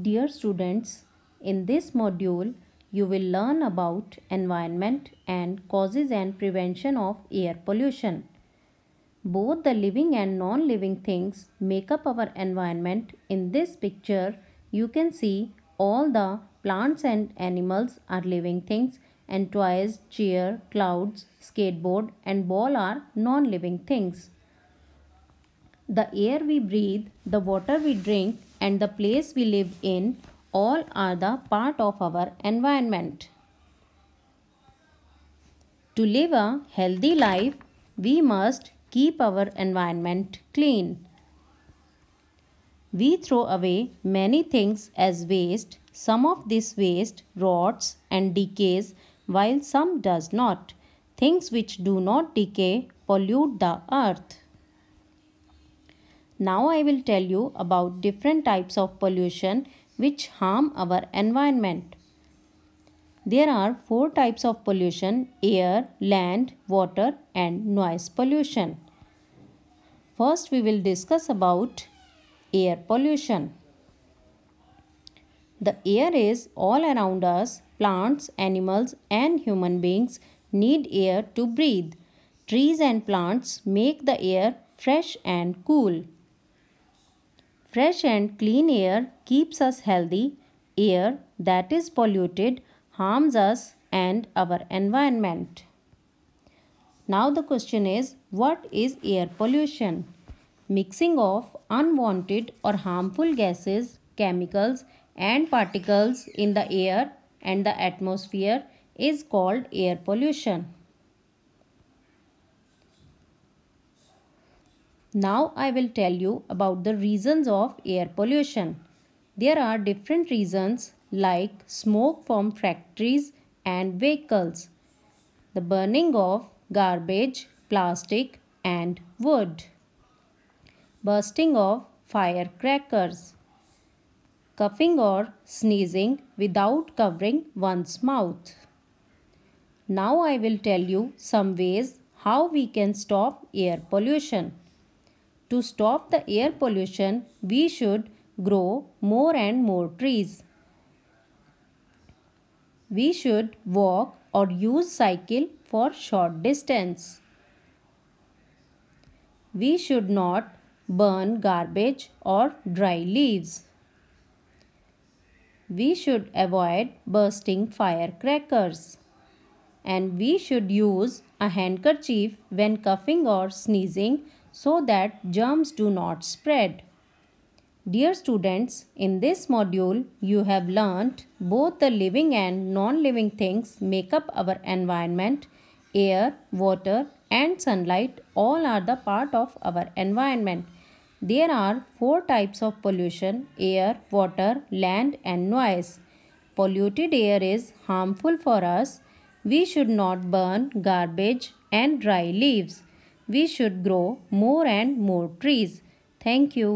Dear students, in this module, you will learn about environment and causes and prevention of air pollution. Both the living and non-living things make up our environment. In this picture, you can see all the plants and animals are living things and toys, chair, clouds, skateboard and ball are non-living things. The air we breathe, the water we drink and the place we live in all are the part of our environment. To live a healthy life, we must keep our environment clean. We throw away many things as waste. Some of this waste rots and decays while some does not. Things which do not decay pollute the earth. Now I will tell you about different types of pollution which harm our environment. There are four types of pollution air, land, water, and noise pollution. First, we will discuss about air pollution. The air is all around us. Plants, animals, and human beings need air to breathe. Trees and plants make the air fresh and cool. Fresh and clean air keeps us healthy. Air that is polluted harms us and our environment. Now the question is what is air pollution? Mixing of unwanted or harmful gases, chemicals and particles in the air and the atmosphere is called air pollution. Now I will tell you about the reasons of air pollution. There are different reasons like smoke from factories and vehicles, the burning of garbage, plastic and wood, bursting of firecrackers, coughing or sneezing without covering one's mouth. Now I will tell you some ways how we can stop air pollution. To stop the air pollution, we should grow more and more trees. We should walk or use cycle for short distance. We should not burn garbage or dry leaves. We should avoid bursting firecrackers. And we should use a handkerchief when coughing or sneezing so that germs do not spread. Dear students, in this module you have learnt both the living and non-living things make up our environment. Air, water and sunlight all are the part of our environment. There are four types of pollution air, water, land, and noise. Polluted air is harmful for us. We should not burn garbage and dry leaves we should grow more and more trees. Thank you.